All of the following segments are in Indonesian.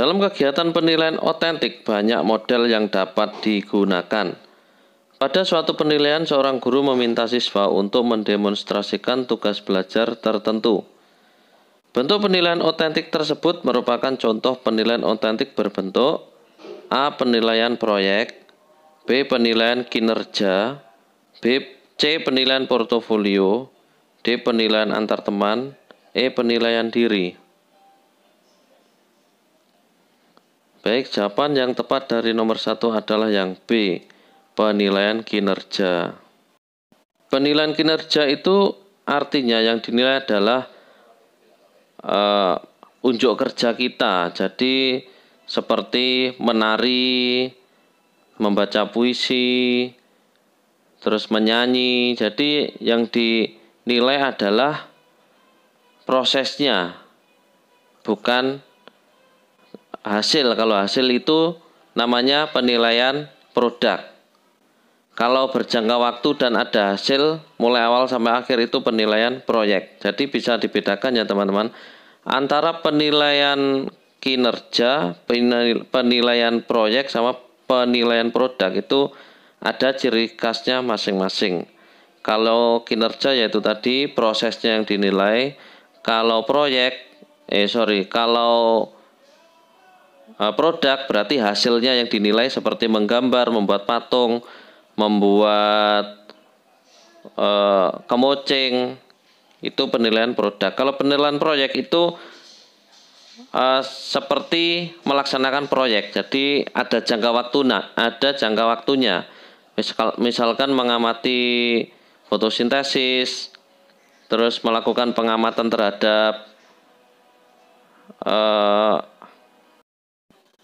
Dalam kegiatan penilaian otentik, banyak model yang dapat digunakan. Pada suatu penilaian, seorang guru meminta siswa untuk mendemonstrasikan tugas belajar tertentu. Bentuk penilaian otentik tersebut merupakan contoh penilaian otentik berbentuk A. Penilaian proyek B. Penilaian kinerja B. C. Penilaian portofolio D. Penilaian antar teman E. Penilaian diri Baik, jawaban yang tepat dari nomor satu adalah yang B, penilaian kinerja. Penilaian kinerja itu artinya yang dinilai adalah uh, unjuk kerja kita. Jadi seperti menari, membaca puisi, terus menyanyi. Jadi yang dinilai adalah prosesnya, bukan hasil kalau hasil itu namanya penilaian produk kalau berjangka waktu dan ada hasil mulai awal sampai akhir itu penilaian proyek jadi bisa dibedakan ya teman-teman antara penilaian kinerja penilaian proyek sama penilaian produk itu ada ciri khasnya masing-masing kalau kinerja yaitu tadi prosesnya yang dinilai kalau proyek eh sorry kalau Eh, produk berarti hasilnya yang dinilai seperti menggambar, membuat patung, membuat uh, kemoceng itu penilaian produk. Kalau penilaian proyek itu uh, seperti melaksanakan proyek. Jadi ada jangka waktu, nah, ada jangka waktunya. Misal, misalkan mengamati fotosintesis, terus melakukan pengamatan terhadap uh,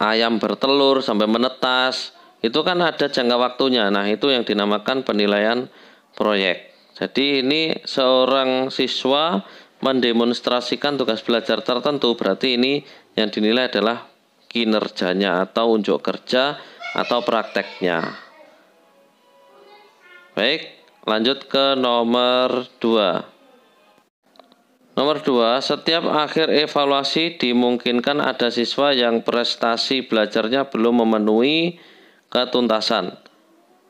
ayam bertelur sampai menetas itu kan ada jangka waktunya. Nah, itu yang dinamakan penilaian proyek. Jadi ini seorang siswa mendemonstrasikan tugas belajar tertentu, berarti ini yang dinilai adalah kinerjanya atau unjuk kerja atau prakteknya. Baik, lanjut ke nomor 2. Nomor 2, setiap akhir evaluasi dimungkinkan ada siswa yang prestasi belajarnya belum memenuhi ketuntasan,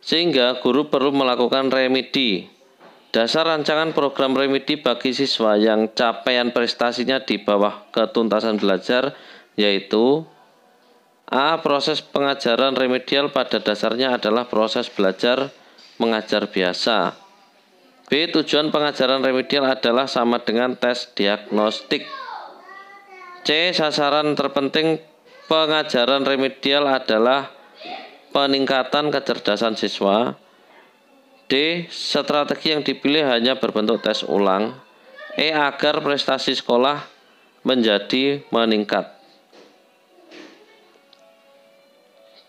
sehingga guru perlu melakukan remedi. Dasar rancangan program remedi bagi siswa yang capaian prestasinya di bawah ketuntasan belajar yaitu A. Proses pengajaran remedial pada dasarnya adalah proses belajar mengajar biasa. B. Tujuan pengajaran remedial adalah sama dengan tes diagnostik. C. Sasaran terpenting pengajaran remedial adalah peningkatan kecerdasan siswa. D. Strategi yang dipilih hanya berbentuk tes ulang. E. Agar prestasi sekolah menjadi meningkat.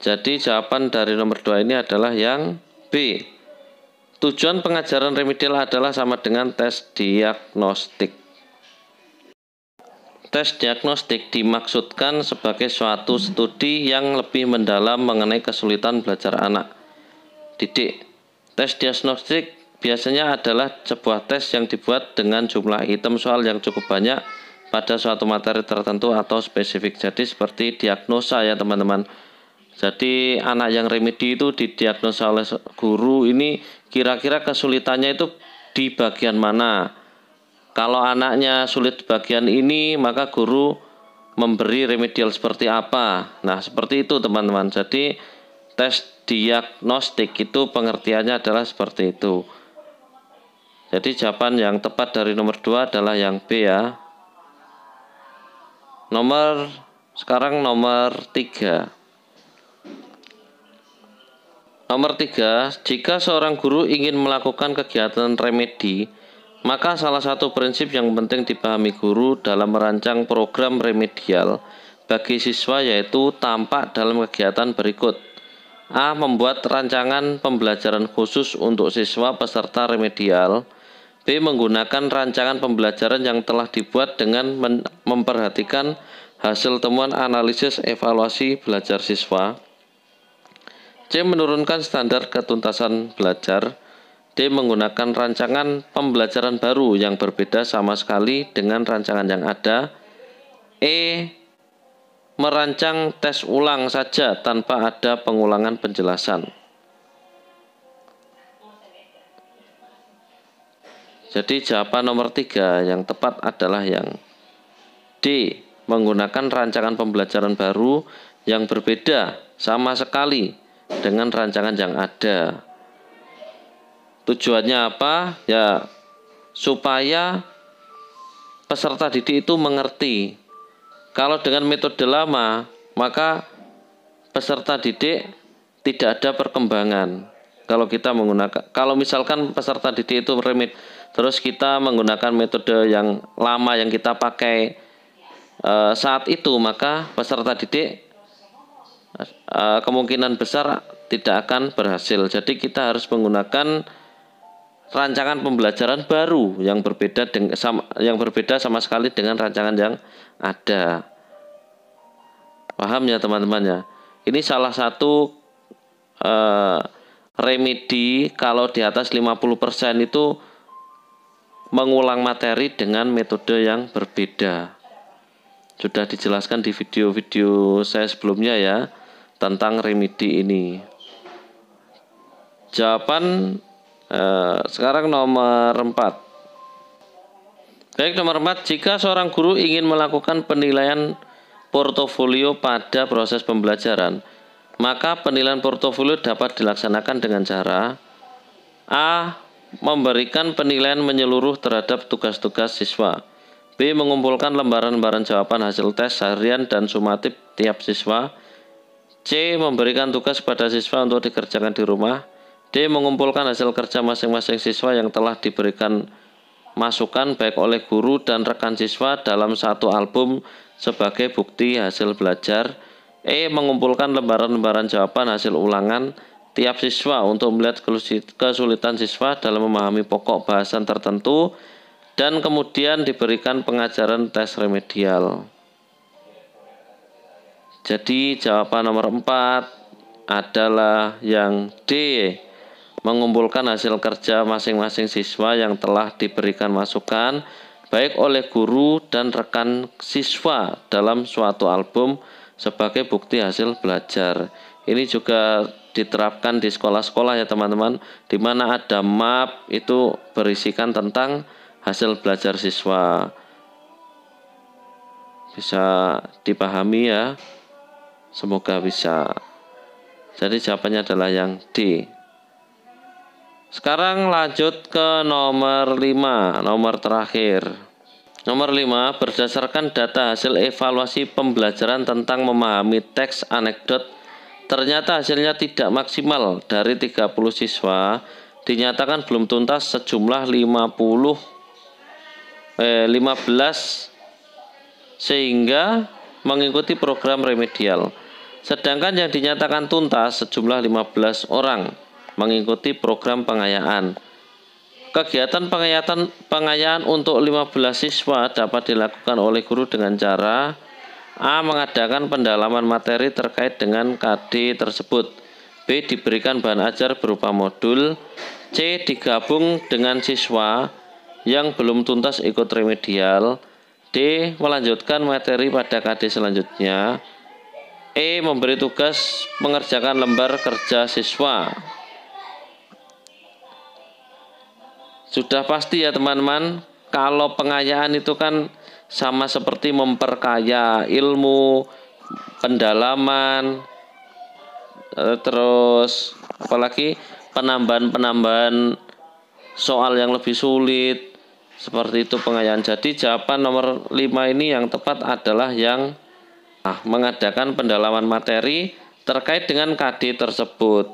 Jadi jawaban dari nomor 2 ini adalah yang B. Tujuan pengajaran remedial adalah sama dengan tes diagnostik. Tes diagnostik dimaksudkan sebagai suatu studi yang lebih mendalam mengenai kesulitan belajar anak didik. Tes diagnostik biasanya adalah sebuah tes yang dibuat dengan jumlah item soal yang cukup banyak pada suatu materi tertentu atau spesifik. Jadi seperti diagnosa ya teman-teman. Jadi anak yang remedi itu didiagnosa oleh guru ini kira-kira kesulitannya itu di bagian mana. Kalau anaknya sulit bagian ini, maka guru memberi remedial seperti apa. Nah, seperti itu teman-teman. Jadi tes diagnostik itu pengertiannya adalah seperti itu. Jadi jawaban yang tepat dari nomor 2 adalah yang B ya. Nomor sekarang nomor 3. Nomor tiga, jika seorang guru ingin melakukan kegiatan remedi, maka salah satu prinsip yang penting dipahami guru dalam merancang program remedial bagi siswa yaitu tampak dalam kegiatan berikut. A. Membuat rancangan pembelajaran khusus untuk siswa peserta remedial. B. Menggunakan rancangan pembelajaran yang telah dibuat dengan memperhatikan hasil temuan analisis evaluasi belajar siswa. C. Menurunkan standar ketuntasan belajar. D. Menggunakan rancangan pembelajaran baru yang berbeda sama sekali dengan rancangan yang ada. E. Merancang tes ulang saja tanpa ada pengulangan penjelasan. Jadi jawaban nomor tiga yang tepat adalah yang D. Menggunakan rancangan pembelajaran baru yang berbeda sama sekali dengan rancangan yang ada. Tujuannya apa? Ya supaya peserta didik itu mengerti. Kalau dengan metode lama, maka peserta didik tidak ada perkembangan. Kalau kita menggunakan kalau misalkan peserta didik itu remit terus kita menggunakan metode yang lama yang kita pakai eh, saat itu maka peserta didik Eh, kemungkinan besar tidak akan berhasil. Jadi kita harus menggunakan rancangan pembelajaran baru yang berbeda dengan sama, yang berbeda sama sekali dengan rancangan yang ada. Paham ya teman-teman ya. Ini salah satu uh, remedi kalau di atas 50% itu mengulang materi dengan metode yang berbeda. Sudah dijelaskan di video-video saya sebelumnya ya tentang remedi ini. Jawaban eh, sekarang nomor 4. Baik nomor 4, jika seorang guru ingin melakukan penilaian portofolio pada proses pembelajaran, maka penilaian portofolio dapat dilaksanakan dengan cara A. Memberikan penilaian menyeluruh terhadap tugas-tugas siswa B. Mengumpulkan lembaran-lembaran jawaban hasil tes harian dan sumatif tiap siswa C. Memberikan tugas pada siswa untuk dikerjakan di rumah. D. Mengumpulkan hasil kerja masing-masing siswa yang telah diberikan masukan baik oleh guru dan rekan siswa dalam satu album sebagai bukti hasil belajar. E. Mengumpulkan lembaran-lembaran jawaban hasil ulangan tiap siswa untuk melihat kesulitan siswa dalam memahami pokok bahasan tertentu dan kemudian diberikan pengajaran tes remedial. Jadi jawaban nomor 4 adalah yang D. Mengumpulkan hasil kerja masing-masing siswa yang telah diberikan masukan baik oleh guru dan rekan siswa dalam suatu album sebagai bukti hasil belajar. Ini juga diterapkan di sekolah-sekolah ya teman-teman, di mana ada map itu berisikan tentang hasil belajar siswa. Bisa dipahami ya. Semoga bisa. Jadi jawabannya adalah yang D. Sekarang lanjut ke nomor 5, nomor terakhir. Nomor 5, berdasarkan data hasil evaluasi pembelajaran tentang memahami teks anekdot, ternyata hasilnya tidak maksimal dari 30 siswa, dinyatakan belum tuntas sejumlah 50 eh 15 sehingga mengikuti program remedial. Sedangkan yang dinyatakan tuntas sejumlah 15 orang mengikuti program pengayaan. Kegiatan pengayaan, pengayaan untuk 15 siswa dapat dilakukan oleh guru dengan cara A. Mengadakan pendalaman materi terkait dengan KD tersebut B. Diberikan bahan ajar berupa modul C. Digabung dengan siswa yang belum tuntas ikut remedial D. Melanjutkan materi pada KD selanjutnya E memberi tugas mengerjakan lembar kerja siswa. Sudah pasti ya teman-teman, kalau pengayaan itu kan sama seperti memperkaya ilmu, pendalaman, e, terus apalagi penambahan-penambahan soal yang lebih sulit. Seperti itu pengayaan. Jadi jawaban nomor 5 ini yang tepat adalah yang Nah, mengadakan pendalaman materi terkait dengan KD tersebut.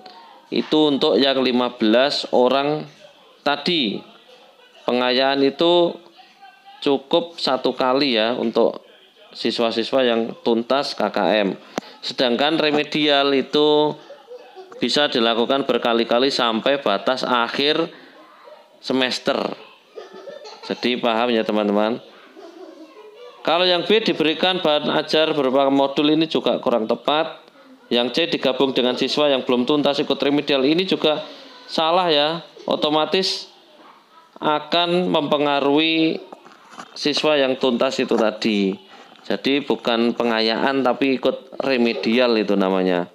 Itu untuk yang 15 orang tadi. Pengayaan itu cukup satu kali ya untuk siswa-siswa yang tuntas KKM. Sedangkan remedial itu bisa dilakukan berkali-kali sampai batas akhir semester. Jadi paham ya teman-teman? Kalau yang B diberikan bahan ajar berupa modul ini juga kurang tepat. Yang C digabung dengan siswa yang belum tuntas ikut remedial ini juga salah ya. Otomatis akan mempengaruhi siswa yang tuntas itu tadi. Jadi bukan pengayaan tapi ikut remedial itu namanya.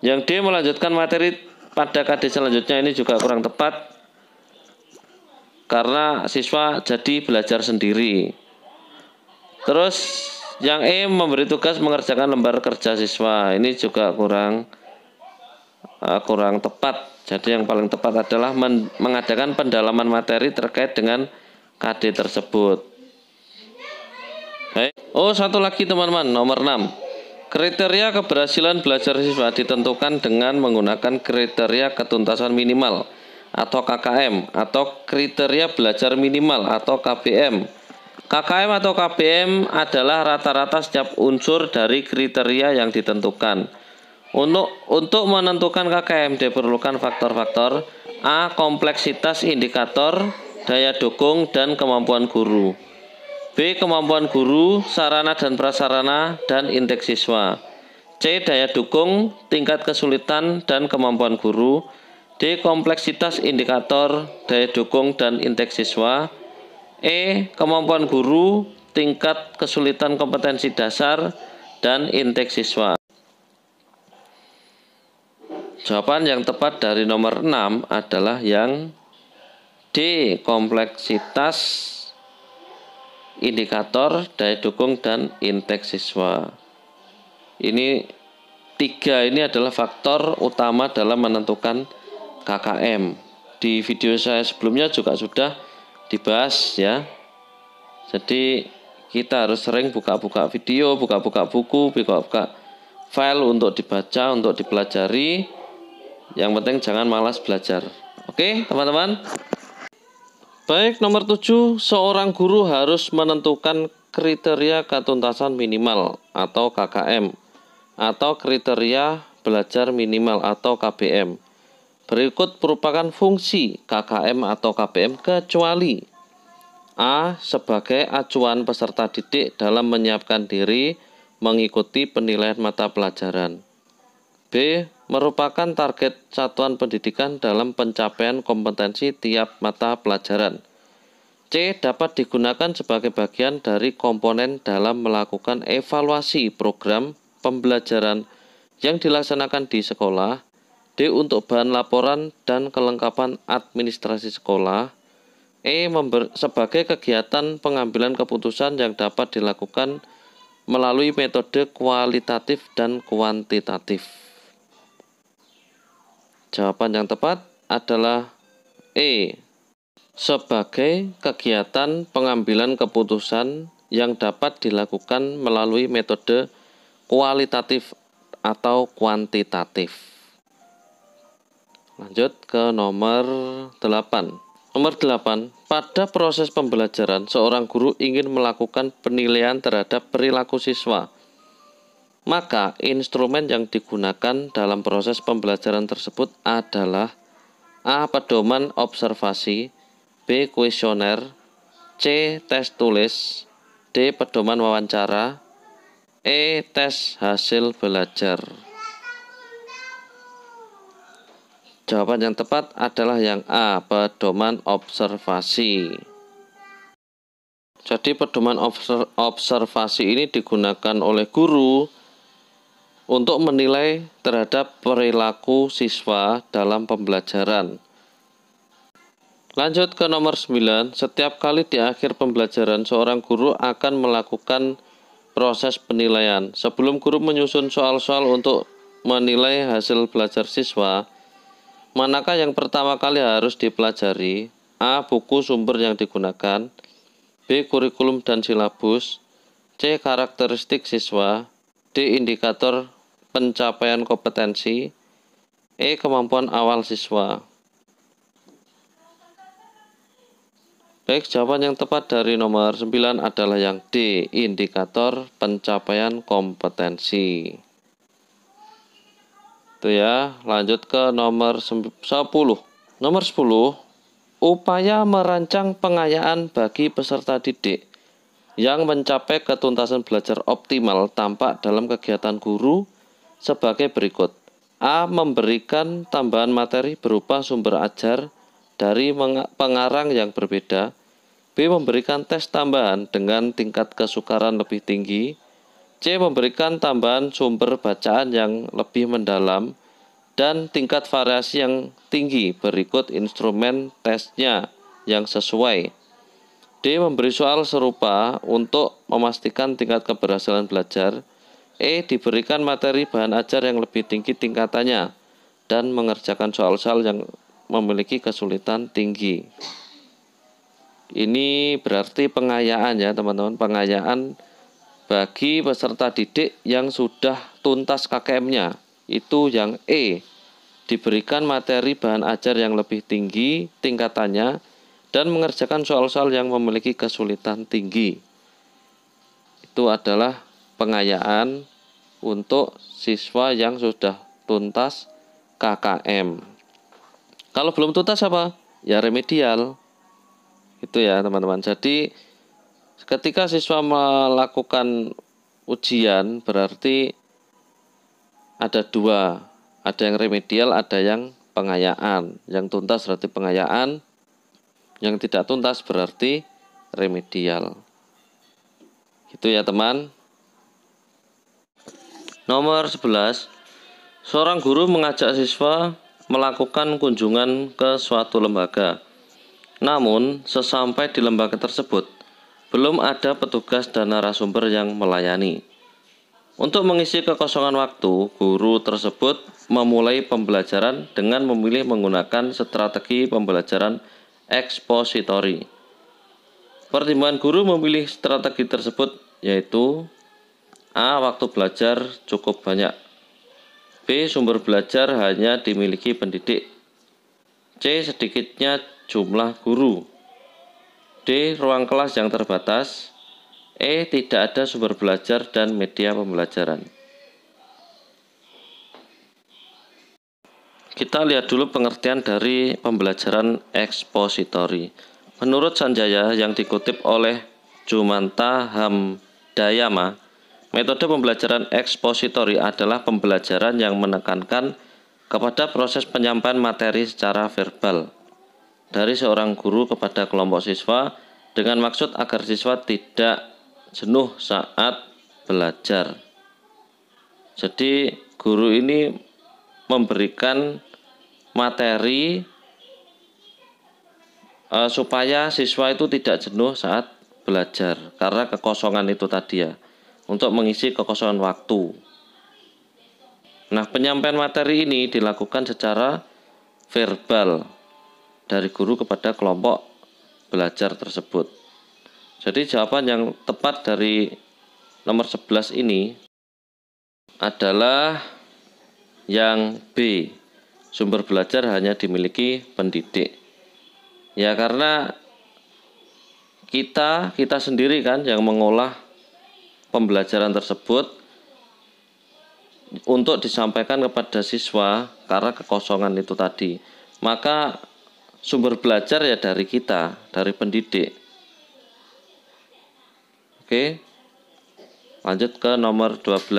Yang D melanjutkan materi pada KD selanjutnya ini juga kurang tepat karena siswa jadi belajar sendiri. Terus yang E memberi tugas mengerjakan lembar kerja siswa. Ini juga kurang uh, kurang tepat. Jadi yang paling tepat adalah men mengadakan pendalaman materi terkait dengan KD tersebut. Baik. Oh, satu lagi teman-teman, nomor 6. Kriteria keberhasilan belajar siswa ditentukan dengan menggunakan kriteria ketuntasan minimal atau KKM atau kriteria belajar minimal atau KPM, KKM atau KPM adalah rata-rata setiap unsur dari kriteria yang ditentukan. Untuk untuk menentukan KKM diperlukan faktor-faktor A. kompleksitas indikator, daya dukung dan kemampuan guru. B. kemampuan guru, sarana dan prasarana dan indeks siswa. C. daya dukung, tingkat kesulitan dan kemampuan guru. D. Kompleksitas indikator daya dukung dan indeks siswa E. Kemampuan guru, tingkat kesulitan kompetensi dasar, dan indeks siswa Jawaban yang tepat dari nomor 6 adalah yang D. Kompleksitas indikator daya dukung dan indeks siswa. Ini tiga ini adalah faktor utama dalam menentukan KKM. Di video saya sebelumnya juga sudah dibahas ya. Jadi kita harus sering buka-buka video, buka-buka buku, buka-buka file untuk dibaca, untuk dipelajari. Yang penting jangan malas belajar. Oke, teman-teman. Baik, nomor 7, seorang guru harus menentukan kriteria ketuntasan minimal atau KKM atau kriteria belajar minimal atau KBM. Berikut merupakan fungsi KKM atau KPM kecuali A. Sebagai acuan peserta didik dalam menyiapkan diri mengikuti penilaian mata pelajaran B. Merupakan target satuan pendidikan dalam pencapaian kompetensi tiap mata pelajaran C. Dapat digunakan sebagai bagian dari komponen dalam melakukan evaluasi program pembelajaran yang dilaksanakan di sekolah D. Untuk bahan laporan dan kelengkapan administrasi sekolah. E. Member, sebagai kegiatan pengambilan keputusan yang dapat dilakukan melalui metode kualitatif dan kuantitatif. Jawaban yang tepat adalah E. Sebagai kegiatan pengambilan keputusan yang dapat dilakukan melalui metode kualitatif atau kuantitatif. Lanjut ke nomor 8. Nomor 8, pada proses pembelajaran seorang guru ingin melakukan penilaian terhadap perilaku siswa. Maka instrumen yang digunakan dalam proses pembelajaran tersebut adalah A. Pedoman observasi B. Kuesioner C. Tes tulis D. Pedoman wawancara E. Tes hasil belajar Jawaban yang tepat adalah yang A, pedoman observasi. Jadi pedoman observasi ini digunakan oleh guru untuk menilai terhadap perilaku siswa dalam pembelajaran. Lanjut ke nomor 9, setiap kali di akhir pembelajaran seorang guru akan melakukan proses penilaian. Sebelum guru menyusun soal-soal untuk menilai hasil belajar siswa, Manakah yang pertama kali harus dipelajari? A. Buku sumber yang digunakan B. Kurikulum dan silabus C. Karakteristik siswa D. Indikator pencapaian kompetensi E. Kemampuan awal siswa Baik, jawaban yang tepat dari nomor 9 adalah yang D. Indikator pencapaian kompetensi itu ya, lanjut ke nomor 10. Nomor 10, upaya merancang pengayaan bagi peserta didik yang mencapai ketuntasan belajar optimal tampak dalam kegiatan guru sebagai berikut. A. Memberikan tambahan materi berupa sumber ajar dari pengarang yang berbeda. B. Memberikan tes tambahan dengan tingkat kesukaran lebih tinggi. C. Memberikan tambahan sumber bacaan yang lebih mendalam dan tingkat variasi yang tinggi berikut instrumen tesnya yang sesuai. D. Memberi soal serupa untuk memastikan tingkat keberhasilan belajar. E. Diberikan materi bahan ajar yang lebih tinggi tingkatannya dan mengerjakan soal-soal yang memiliki kesulitan tinggi. Ini berarti pengayaan ya teman-teman, pengayaan bagi peserta didik yang sudah tuntas KKM-nya itu yang E diberikan materi bahan ajar yang lebih tinggi tingkatannya dan mengerjakan soal-soal yang memiliki kesulitan tinggi itu adalah pengayaan untuk siswa yang sudah tuntas KKM kalau belum tuntas apa? ya remedial itu ya teman-teman jadi Ketika siswa melakukan ujian berarti ada dua, ada yang remedial, ada yang pengayaan. Yang tuntas berarti pengayaan, yang tidak tuntas berarti remedial. Itu ya teman. Nomor 11. Seorang guru mengajak siswa melakukan kunjungan ke suatu lembaga. Namun, sesampai di lembaga tersebut, belum ada petugas dan narasumber yang melayani. Untuk mengisi kekosongan waktu, guru tersebut memulai pembelajaran dengan memilih menggunakan strategi pembelajaran ekspositori. Pertimbangan guru memilih strategi tersebut yaitu A. Waktu belajar cukup banyak B. Sumber belajar hanya dimiliki pendidik C. Sedikitnya jumlah guru D. Ruang kelas yang terbatas E. Tidak ada sumber belajar dan media pembelajaran Kita lihat dulu pengertian dari pembelajaran ekspositori. Menurut Sanjaya yang dikutip oleh Jumanta Hamdayama, metode pembelajaran ekspositori adalah pembelajaran yang menekankan kepada proses penyampaian materi secara verbal dari seorang guru kepada kelompok siswa dengan maksud agar siswa tidak jenuh saat belajar. Jadi guru ini memberikan materi e, supaya siswa itu tidak jenuh saat belajar karena kekosongan itu tadi ya untuk mengisi kekosongan waktu. Nah, penyampaian materi ini dilakukan secara verbal dari guru kepada kelompok belajar tersebut. Jadi jawaban yang tepat dari nomor 11 ini adalah yang B. Sumber belajar hanya dimiliki pendidik. Ya karena kita kita sendiri kan yang mengolah pembelajaran tersebut untuk disampaikan kepada siswa karena kekosongan itu tadi. Maka sumber belajar ya dari kita, dari pendidik. Oke. Lanjut ke nomor 12.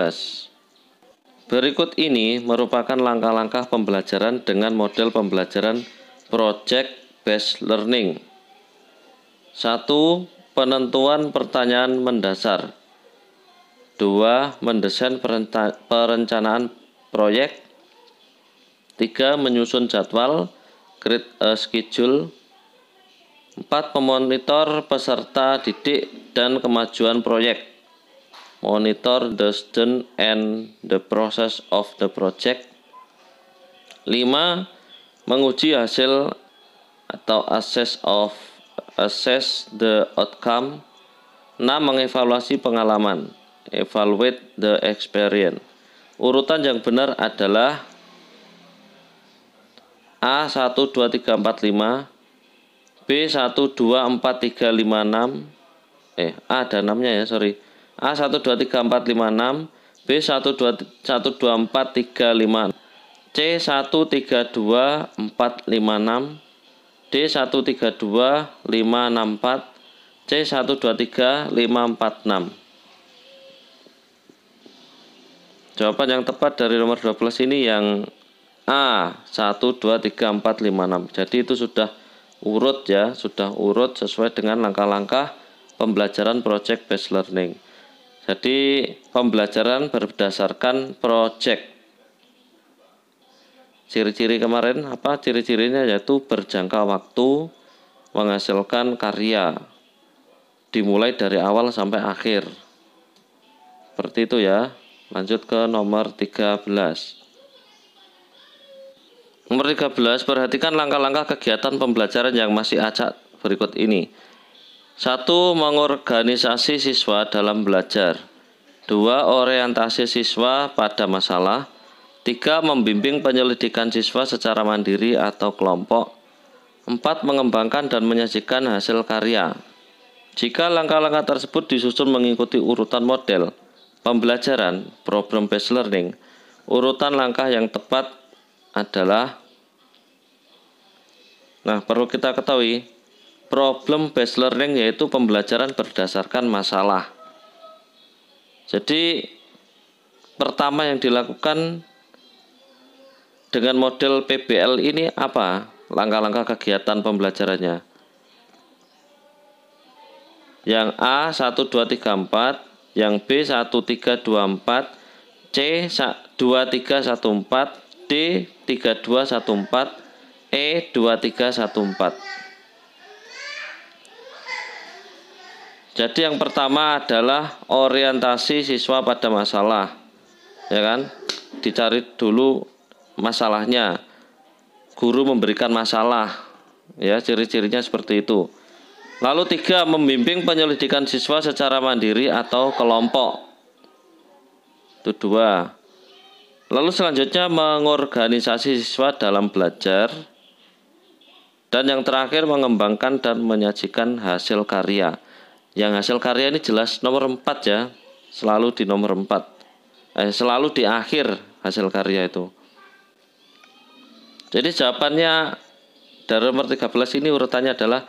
Berikut ini merupakan langkah-langkah pembelajaran dengan model pembelajaran project based learning. Satu, Penentuan pertanyaan mendasar. Dua, Mendesain perencanaan proyek. Tiga, Menyusun jadwal create eh, a schedule 4 memonitor peserta didik dan kemajuan proyek monitor the student and the process of the project 5 menguji hasil atau assess of assess the outcome 6 mengevaluasi pengalaman evaluate the experience urutan yang benar adalah A 1 2 3 4 5 B 1 2 4 3 5 6 eh A ada 6 nya ya sorry A 1 2 3 4 5 6 B 1 2 1 2 4 3 5 C 1 3 2 4 5 6 D 1 3 2 5 6 4 C 1 2 3 5 4 6 Jawaban yang tepat dari nomor 12 ini yang A 1 2 3 4 5 6. Jadi itu sudah urut ya, sudah urut sesuai dengan langkah-langkah pembelajaran project based learning. Jadi pembelajaran berdasarkan project. Ciri-ciri kemarin apa? Ciri-cirinya yaitu berjangka waktu, menghasilkan karya. Dimulai dari awal sampai akhir. Seperti itu ya. Lanjut ke nomor 13. Nomor 13, perhatikan langkah-langkah kegiatan pembelajaran yang masih acak berikut ini. 1. Mengorganisasi siswa dalam belajar. 2. Orientasi siswa pada masalah. 3. Membimbing penyelidikan siswa secara mandiri atau kelompok. 4. Mengembangkan dan menyajikan hasil karya. Jika langkah-langkah tersebut disusun mengikuti urutan model, pembelajaran, problem-based learning, urutan langkah yang tepat adalah Nah, perlu kita ketahui, problem based learning yaitu pembelajaran berdasarkan masalah. Jadi, pertama yang dilakukan dengan model PBL ini apa? Langkah-langkah kegiatan pembelajarannya. Yang A 1 2 3 4, yang B 1 3 2 4, C 2 3 1 4, D 3 2 1 4, E2314. Jadi yang pertama adalah orientasi siswa pada masalah. Ya kan? Dicari dulu masalahnya. Guru memberikan masalah. Ya, ciri-cirinya seperti itu. Lalu tiga, membimbing penyelidikan siswa secara mandiri atau kelompok. Itu dua. Lalu selanjutnya mengorganisasi siswa dalam belajar dan yang terakhir mengembangkan dan menyajikan hasil karya. Yang hasil karya ini jelas nomor 4 ya, selalu di nomor 4. Eh, selalu di akhir hasil karya itu. Jadi jawabannya dari nomor 13 ini urutannya adalah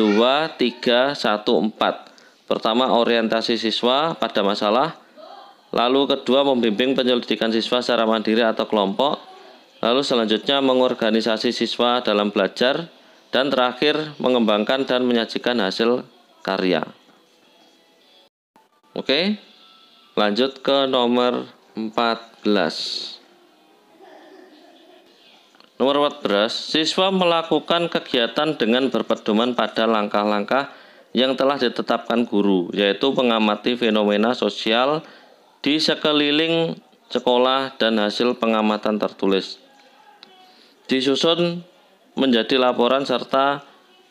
2, 3, 1, 4. Pertama orientasi siswa pada masalah, lalu kedua membimbing penyelidikan siswa secara mandiri atau kelompok, lalu selanjutnya mengorganisasi siswa dalam belajar, dan terakhir mengembangkan dan menyajikan hasil karya. Oke, lanjut ke nomor 14. Nomor 14, siswa melakukan kegiatan dengan berpedoman pada langkah-langkah yang telah ditetapkan guru, yaitu mengamati fenomena sosial di sekeliling sekolah dan hasil pengamatan tertulis. Disusun menjadi laporan serta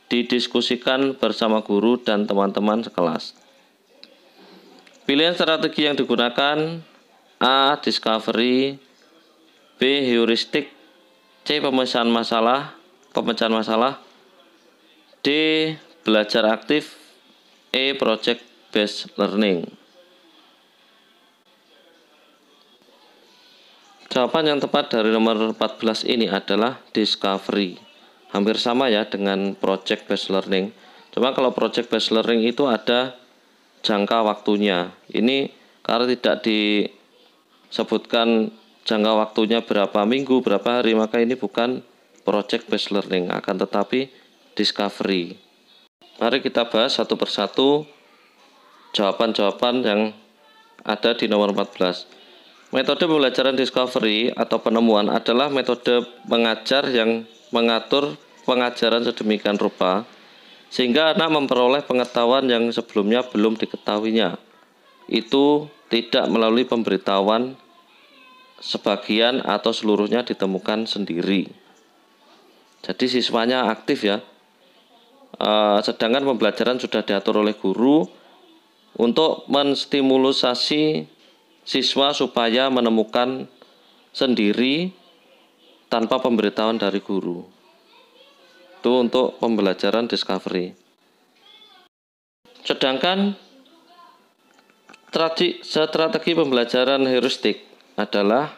didiskusikan bersama guru dan teman-teman sekelas. Pilihan strategi yang digunakan A. Discovery B. Heuristik C. Pemecahan masalah Pemecahan masalah D. Belajar aktif E. Project Based Learning Jawaban yang tepat dari nomor 14 ini adalah Discovery hampir sama ya dengan project based learning. Cuma kalau project based learning itu ada jangka waktunya. Ini karena tidak disebutkan jangka waktunya berapa minggu, berapa hari, maka ini bukan project based learning, akan tetapi discovery. Mari kita bahas satu persatu jawaban-jawaban yang ada di nomor 14. Metode pembelajaran discovery atau penemuan adalah metode mengajar yang mengatur pengajaran sedemikian rupa sehingga anak memperoleh pengetahuan yang sebelumnya belum diketahuinya. Itu tidak melalui pemberitahuan sebagian atau seluruhnya ditemukan sendiri. Jadi siswanya aktif ya. E, sedangkan pembelajaran sudah diatur oleh guru untuk menstimulusasi siswa supaya menemukan sendiri tanpa pemberitahuan dari guru. Itu untuk pembelajaran discovery. Sedangkan strategi, pembelajaran heuristik adalah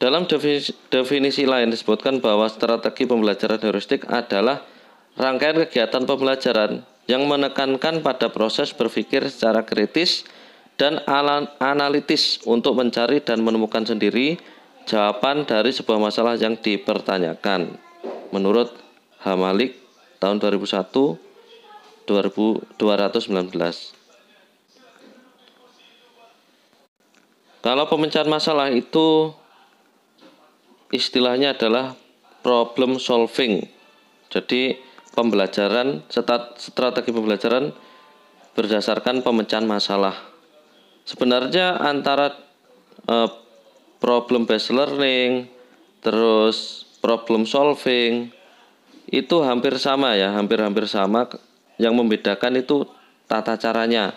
dalam definisi, definisi lain disebutkan bahwa strategi pembelajaran heuristik adalah rangkaian kegiatan pembelajaran yang menekankan pada proses berpikir secara kritis dan analitis untuk mencari dan menemukan sendiri jawaban dari sebuah masalah yang dipertanyakan menurut Hamalik tahun 2001 2219 Kalau pemecahan masalah itu istilahnya adalah problem solving. Jadi pembelajaran strategi pembelajaran berdasarkan pemecahan masalah. Sebenarnya antara eh, problem based learning, terus problem solving itu hampir sama ya, hampir-hampir sama. Yang membedakan itu tata caranya.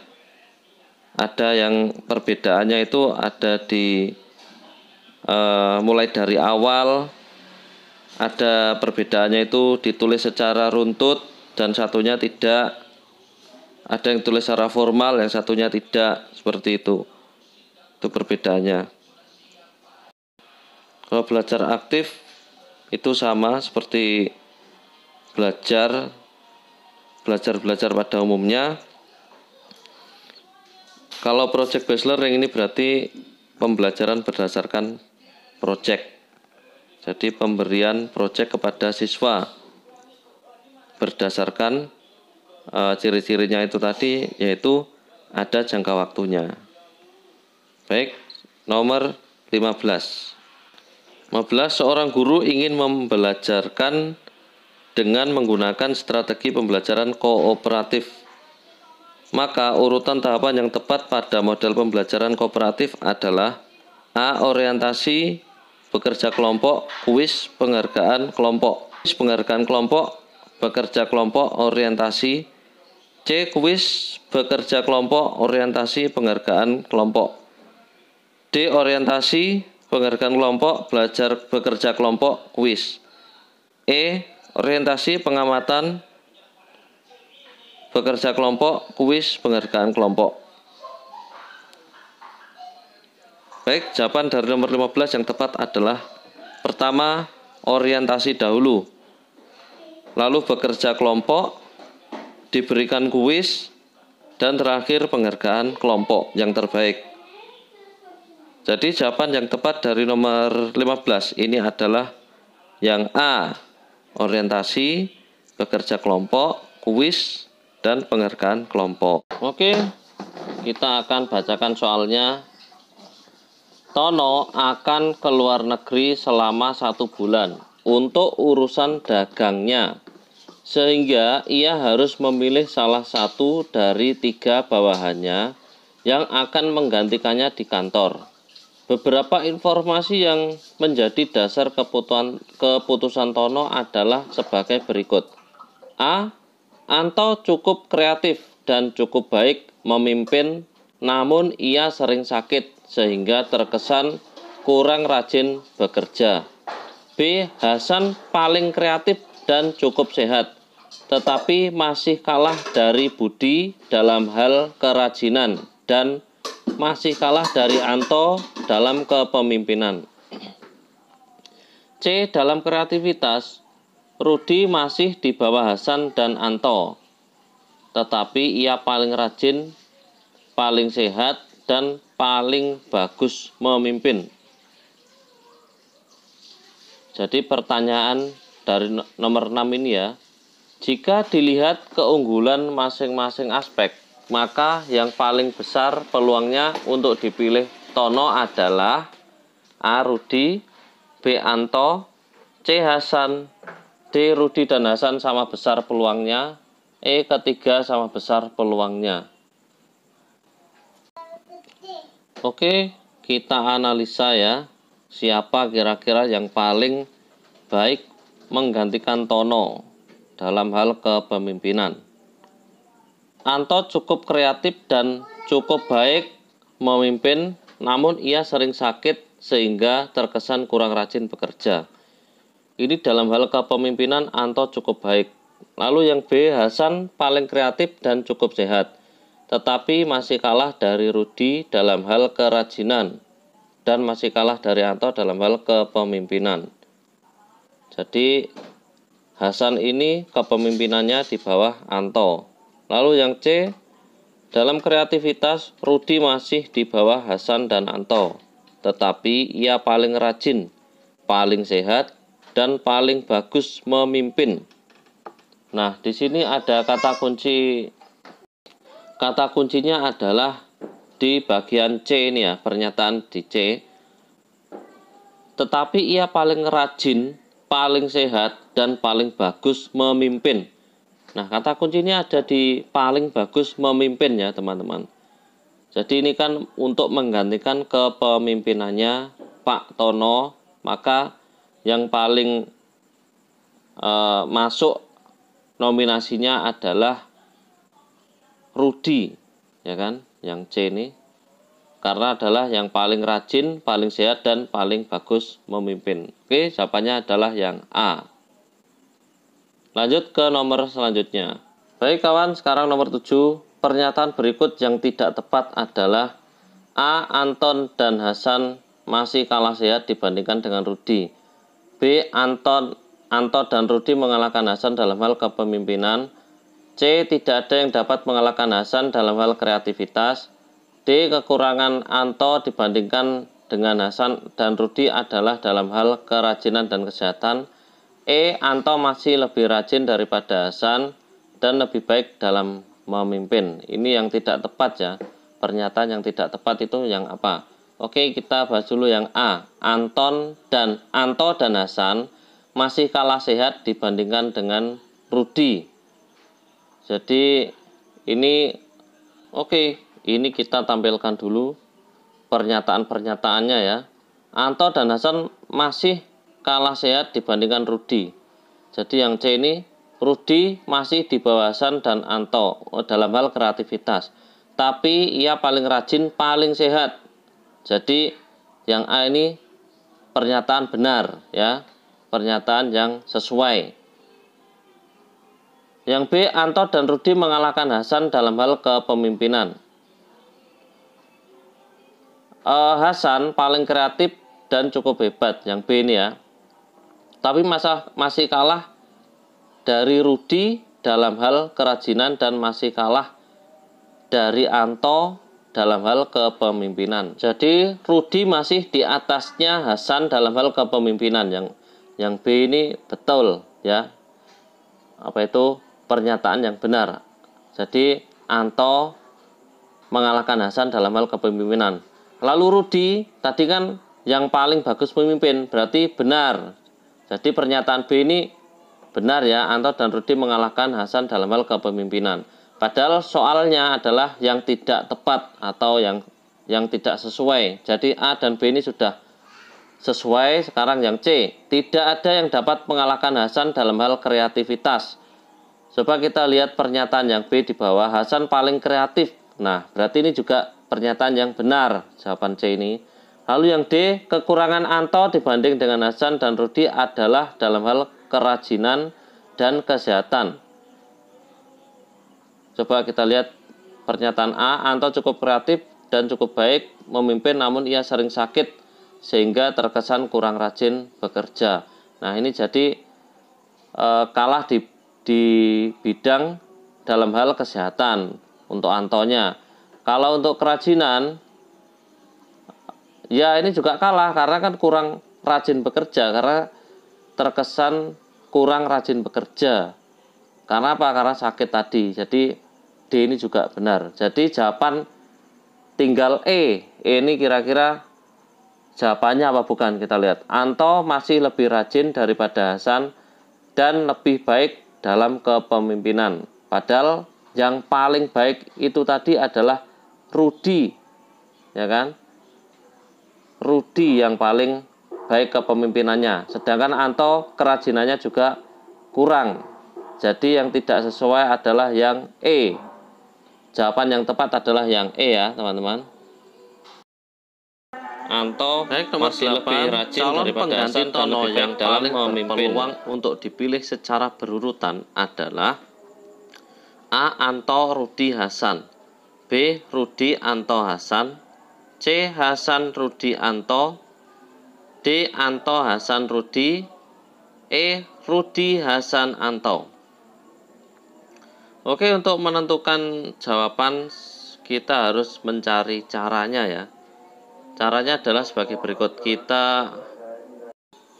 Ada yang perbedaannya itu ada di uh, mulai dari awal ada perbedaannya itu ditulis secara runtut dan satunya tidak ada yang tulis secara formal yang satunya tidak seperti itu itu perbedaannya kalau belajar aktif itu sama seperti belajar belajar-belajar pada umumnya. Kalau project based learning ini berarti pembelajaran berdasarkan project. Jadi pemberian project kepada siswa berdasarkan e, ciri-cirinya itu tadi yaitu ada jangka waktunya. Baik, nomor 15. 15 seorang guru ingin membelajarkan dengan menggunakan strategi pembelajaran kooperatif. Maka urutan tahapan yang tepat pada model pembelajaran kooperatif adalah A. Orientasi bekerja kelompok, kuis penghargaan kelompok. Kuis penghargaan kelompok, bekerja kelompok, orientasi. C. Kuis bekerja kelompok, orientasi, penghargaan kelompok. D. Orientasi penghargaan kelompok, belajar bekerja kelompok, kuis. E. Orientasi pengamatan bekerja kelompok, kuis, penghargaan kelompok. Baik, jawaban dari nomor 15 yang tepat adalah pertama orientasi dahulu. Lalu bekerja kelompok, diberikan kuis, dan terakhir penghargaan kelompok yang terbaik. Jadi jawaban yang tepat dari nomor 15 ini adalah yang A. Orientasi, bekerja kelompok, kuis, dan penghargaan kelompok. Oke, kita akan bacakan soalnya. Tono akan ke luar negeri selama satu bulan untuk urusan dagangnya. Sehingga ia harus memilih salah satu dari tiga bawahannya yang akan menggantikannya di kantor. Beberapa informasi yang menjadi dasar keputusan, keputusan Tono adalah sebagai berikut. A. Anto cukup kreatif dan cukup baik memimpin, namun ia sering sakit sehingga terkesan kurang rajin bekerja. B. Hasan paling kreatif dan cukup sehat, tetapi masih kalah dari Budi dalam hal kerajinan dan masih kalah dari Anto dalam kepemimpinan. C. Dalam kreativitas, Rudi masih di bawah Hasan dan Anto, tetapi ia paling rajin, paling sehat, dan paling bagus memimpin. Jadi pertanyaan dari nomor 6 ini ya, jika dilihat keunggulan masing-masing aspek, maka yang paling besar peluangnya untuk dipilih Tono adalah A. Rudi B. Anto C. Hasan D. Rudi dan Hasan sama besar peluangnya E. Ketiga sama besar peluangnya Oke kita analisa ya siapa kira-kira yang paling baik menggantikan Tono dalam hal kepemimpinan Anto cukup kreatif dan cukup baik memimpin namun ia sering sakit sehingga terkesan kurang rajin bekerja. Ini dalam hal kepemimpinan Anto cukup baik. Lalu yang B Hasan paling kreatif dan cukup sehat. Tetapi masih kalah dari Rudi dalam hal kerajinan dan masih kalah dari Anto dalam hal kepemimpinan. Jadi Hasan ini kepemimpinannya di bawah Anto. Lalu yang C dalam kreativitas, Rudi masih di bawah Hasan dan Anto, tetapi ia paling rajin, paling sehat, dan paling bagus memimpin. Nah, di sini ada kata kunci. Kata kuncinya adalah di bagian C ini ya, pernyataan di C. Tetapi ia paling rajin, paling sehat, dan paling bagus memimpin. Nah, kata kuncinya ada di paling bagus memimpin ya, teman-teman. Jadi ini kan untuk menggantikan kepemimpinannya Pak Tono, maka yang paling e, masuk nominasinya adalah Rudi, ya kan? Yang C ini. Karena adalah yang paling rajin, paling sehat dan paling bagus memimpin. Oke, jawabannya adalah yang A. Lanjut ke nomor selanjutnya. Baik kawan, sekarang nomor 7. Pernyataan berikut yang tidak tepat adalah A. Anton dan Hasan masih kalah sehat dibandingkan dengan Rudi. B. Anton, Anto dan Rudi mengalahkan Hasan dalam hal kepemimpinan. C. Tidak ada yang dapat mengalahkan Hasan dalam hal kreativitas. D. Kekurangan Anto dibandingkan dengan Hasan dan Rudi adalah dalam hal kerajinan dan kesehatan. E. Anto masih lebih rajin daripada Hasan dan lebih baik dalam memimpin. Ini yang tidak tepat ya. Pernyataan yang tidak tepat itu yang apa? Oke, kita bahas dulu yang A. Anton dan Anto dan Hasan masih kalah sehat dibandingkan dengan Rudi. Jadi ini oke, ini kita tampilkan dulu pernyataan-pernyataannya ya. Anto dan Hasan masih kalah sehat dibandingkan Rudi. Jadi yang C ini Rudi masih di bawah Hasan dan Anto oh, dalam hal kreativitas. Tapi ia paling rajin, paling sehat. Jadi yang A ini pernyataan benar ya, pernyataan yang sesuai. Yang B, Anto dan Rudi mengalahkan Hasan dalam hal kepemimpinan. Eh, Hasan paling kreatif dan cukup hebat, yang B ini ya tapi masa, masih kalah dari Rudi dalam hal kerajinan dan masih kalah dari Anto dalam hal kepemimpinan. Jadi Rudi masih di atasnya Hasan dalam hal kepemimpinan yang yang B ini betul ya. Apa itu pernyataan yang benar. Jadi Anto mengalahkan Hasan dalam hal kepemimpinan. Lalu Rudi tadi kan yang paling bagus memimpin berarti benar jadi pernyataan B ini benar ya, Anto dan Rudi mengalahkan Hasan dalam hal kepemimpinan. Padahal soalnya adalah yang tidak tepat atau yang yang tidak sesuai. Jadi A dan B ini sudah sesuai, sekarang yang C. Tidak ada yang dapat mengalahkan Hasan dalam hal kreativitas. Coba kita lihat pernyataan yang B di bawah, Hasan paling kreatif. Nah, berarti ini juga pernyataan yang benar jawaban C ini. Lalu yang D, kekurangan Anto dibanding dengan Hasan dan Rudi adalah dalam hal kerajinan dan kesehatan. Coba kita lihat pernyataan A, Anto cukup kreatif dan cukup baik memimpin namun ia sering sakit sehingga terkesan kurang rajin bekerja. Nah, ini jadi e, kalah di di bidang dalam hal kesehatan untuk Antonya. Kalau untuk kerajinan ya ini juga kalah karena kan kurang rajin bekerja karena terkesan kurang rajin bekerja karena apa karena sakit tadi jadi D ini juga benar jadi jawaban tinggal E, e ini kira-kira jawabannya apa bukan kita lihat Anto masih lebih rajin daripada Hasan dan lebih baik dalam kepemimpinan padahal yang paling baik itu tadi adalah Rudi ya kan Rudi yang paling baik kepemimpinannya. Sedangkan Anto kerajinannya juga kurang. Jadi yang tidak sesuai adalah yang E. Jawaban yang tepat adalah yang E ya, teman-teman. Anto Baik, nomor masih 8, lebih rajin calon pengganti Tono yang dalam memimpin peluang untuk dipilih secara berurutan adalah A. Anto Rudi Hasan B. Rudi Anto Hasan C. Hasan Rudi Anto D. Anto Hasan Rudi E. Rudi Hasan Anto Oke untuk menentukan jawaban kita harus mencari caranya ya caranya adalah sebagai berikut kita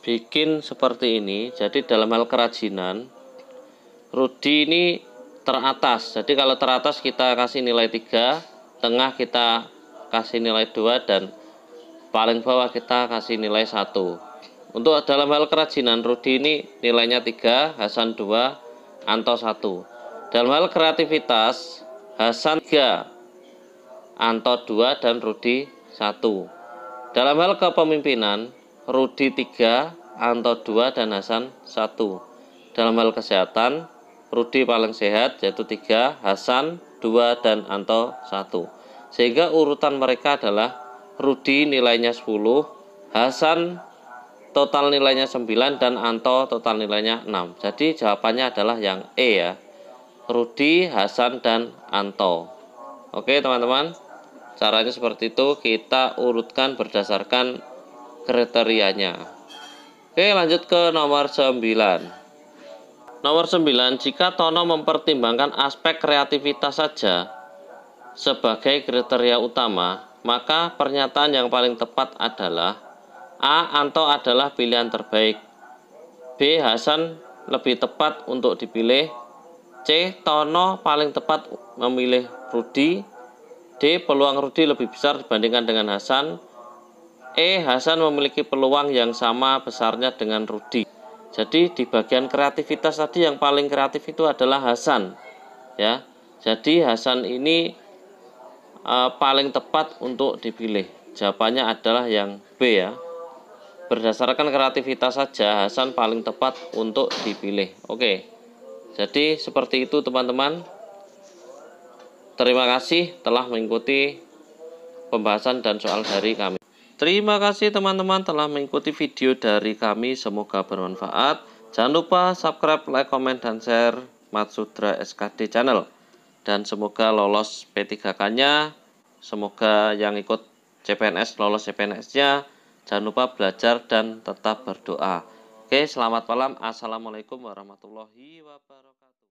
bikin seperti ini jadi dalam hal kerajinan Rudi ini teratas jadi kalau teratas kita kasih nilai 3 tengah kita kasih nilai 2 dan paling bawah kita kasih nilai 1 untuk dalam hal kerajinan Rudi ini nilainya 3 Hasan 2 Anto 1 dalam hal kreativitas Hasan 3 Anto 2 dan Rudi 1 dalam hal kepemimpinan Rudi 3 Anto 2 dan Hasan 1 dalam hal kesehatan Rudi paling sehat yaitu 3 Hasan 2 dan Anto 1 sehingga urutan mereka adalah Rudi nilainya 10, Hasan total nilainya 9 dan Anto total nilainya 6. Jadi jawabannya adalah yang E ya. Rudi, Hasan dan Anto. Oke, teman-teman. Caranya seperti itu, kita urutkan berdasarkan kriterianya. Oke, lanjut ke nomor 9. Nomor 9, jika Tono mempertimbangkan aspek kreativitas saja, sebagai kriteria utama, maka pernyataan yang paling tepat adalah A. Anto adalah pilihan terbaik. B. Hasan lebih tepat untuk dipilih. C. Tono paling tepat memilih Rudi. D. Peluang Rudi lebih besar dibandingkan dengan Hasan. E. Hasan memiliki peluang yang sama besarnya dengan Rudi. Jadi di bagian kreativitas tadi yang paling kreatif itu adalah Hasan. Ya. Jadi Hasan ini uh, paling tepat untuk dipilih? Jawabannya adalah yang B ya. Berdasarkan kreativitas saja Hasan paling tepat untuk dipilih. Oke. Jadi seperti itu teman-teman. Terima kasih telah mengikuti pembahasan dan soal dari kami. Terima kasih teman-teman telah mengikuti video dari kami. Semoga bermanfaat. Jangan lupa subscribe, like, komen, dan share Matsudra SKD Channel dan semoga lolos P3K-nya. Semoga yang ikut CPNS lolos CPNS-nya. Jangan lupa belajar dan tetap berdoa. Oke, selamat malam. Assalamualaikum warahmatullahi wabarakatuh.